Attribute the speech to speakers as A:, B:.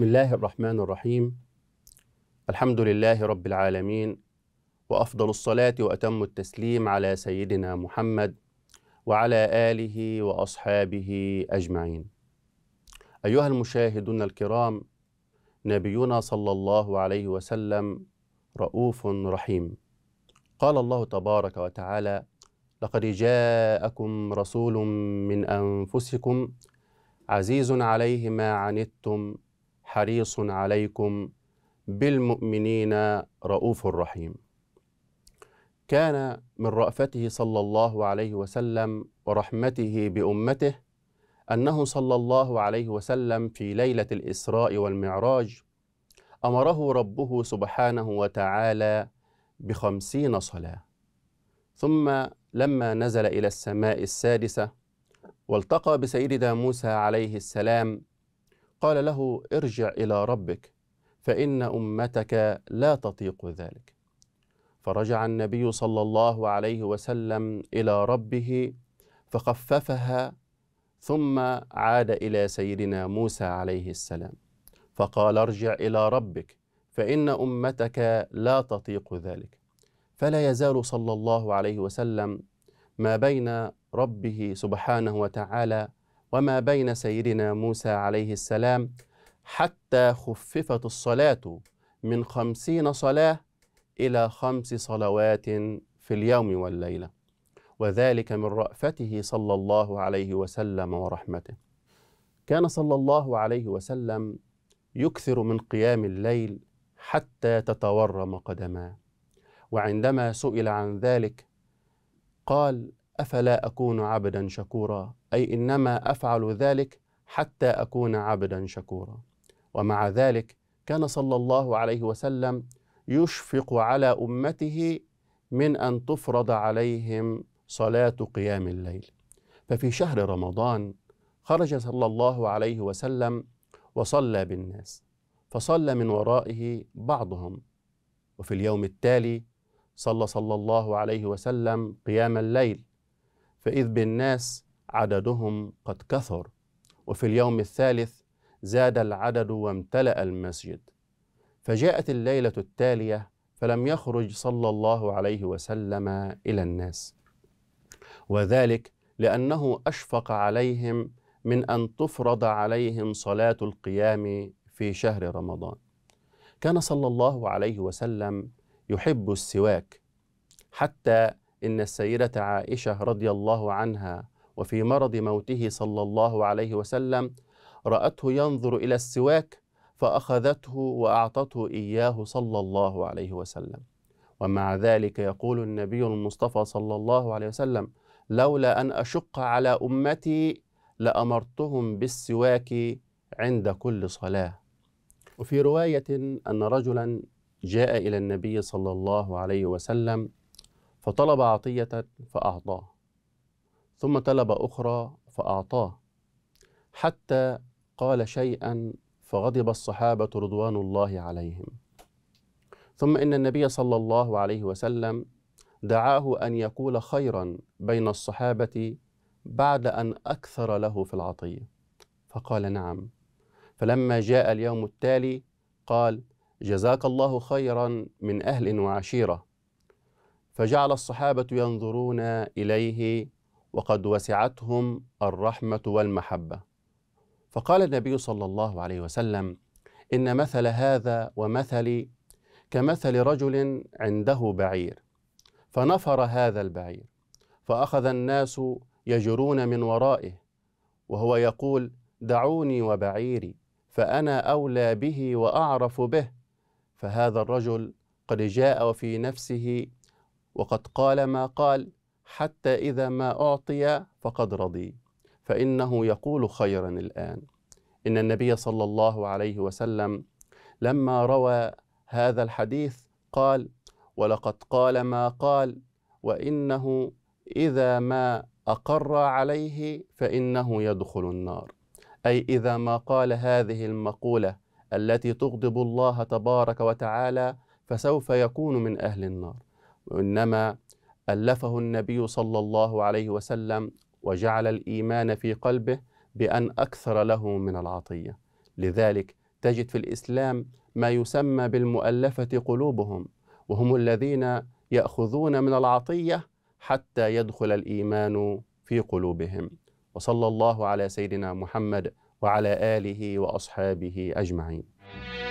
A: بسم الله الرحمن الرحيم الحمد لله رب العالمين وافضل الصلاه واتم التسليم على سيدنا محمد وعلى اله واصحابه اجمعين ايها المشاهدون الكرام نبينا صلى الله عليه وسلم رؤوف رحيم قال الله تبارك وتعالى لقد جاءكم رسول من انفسكم عزيز عليه ما عنتم حريص عليكم بالمؤمنين رؤوف رحيم كان من رأفته صلى الله عليه وسلم ورحمته بأمته أنه صلى الله عليه وسلم في ليلة الإسراء والمعراج أمره ربه سبحانه وتعالى بخمسين صلاة ثم لما نزل إلى السماء السادسة والتقى بسيدنا موسى عليه السلام قال له ارجع الى ربك فان امتك لا تطيق ذلك فرجع النبي صلى الله عليه وسلم الى ربه فخففها ثم عاد الى سيدنا موسى عليه السلام فقال ارجع الى ربك فان امتك لا تطيق ذلك فلا يزال صلى الله عليه وسلم ما بين ربه سبحانه وتعالى وما بين سيدنا موسى عليه السلام حتى خففت الصلاة من خمسين صلاة إلى خمس صلوات في اليوم والليلة وذلك من رأفته صلى الله عليه وسلم ورحمته كان صلى الله عليه وسلم يكثر من قيام الليل حتى تتورم قدماه وعندما سئل عن ذلك قال افلا اكون عبدا شكورا اي انما افعل ذلك حتى اكون عبدا شكورا ومع ذلك كان صلى الله عليه وسلم يشفق على امته من ان تفرض عليهم صلاه قيام الليل ففي شهر رمضان خرج صلى الله عليه وسلم وصلى بالناس فصلى من ورائه بعضهم وفي اليوم التالي صلى صلى الله عليه وسلم قيام الليل فإذ بالناس عددهم قد كثر وفي اليوم الثالث زاد العدد وامتلأ المسجد فجاءت الليلة التالية فلم يخرج صلى الله عليه وسلم إلى الناس وذلك لأنه أشفق عليهم من أن تفرض عليهم صلاة القيام في شهر رمضان كان صلى الله عليه وسلم يحب السواك حتى إن السيدة عائشة رضي الله عنها وفي مرض موته صلى الله عليه وسلم رأته ينظر إلى السواك فأخذته وأعطته إياه صلى الله عليه وسلم ومع ذلك يقول النبي المصطفى صلى الله عليه وسلم لولا أن أشق على أمتي لأمرتهم بالسواك عند كل صلاة وفي رواية أن رجلا جاء إلى النبي صلى الله عليه وسلم فطلب عطية فأعطاه ثم طلب أخرى فأعطاه حتى قال شيئا فغضب الصحابة رضوان الله عليهم ثم إن النبي صلى الله عليه وسلم دعاه أن يقول خيرا بين الصحابة بعد أن أكثر له في العطية فقال نعم فلما جاء اليوم التالي قال جزاك الله خيرا من أهل وعشيرة فجعل الصحابة ينظرون إليه وقد وسعتهم الرحمة والمحبة فقال النبي صلى الله عليه وسلم إن مثل هذا ومثلي كمثل رجل عنده بعير فنفر هذا البعير فأخذ الناس يجرون من ورائه وهو يقول دعوني وبعيري فأنا أولى به وأعرف به فهذا الرجل قد جاء وفي نفسه وقد قال ما قال حتى إذا ما أعطي فقد رضي فإنه يقول خيرا الآن إن النبي صلى الله عليه وسلم لما روى هذا الحديث قال ولقد قال ما قال وإنه إذا ما أقر عليه فإنه يدخل النار أي إذا ما قال هذه المقولة التي تغضب الله تبارك وتعالى فسوف يكون من أهل النار وإنما ألفه النبي صلى الله عليه وسلم وجعل الإيمان في قلبه بأن أكثر له من العطية لذلك تجد في الإسلام ما يسمى بالمؤلفة قلوبهم وهم الذين يأخذون من العطية حتى يدخل الإيمان في قلوبهم وصلى الله على سيدنا محمد وعلى آله وأصحابه أجمعين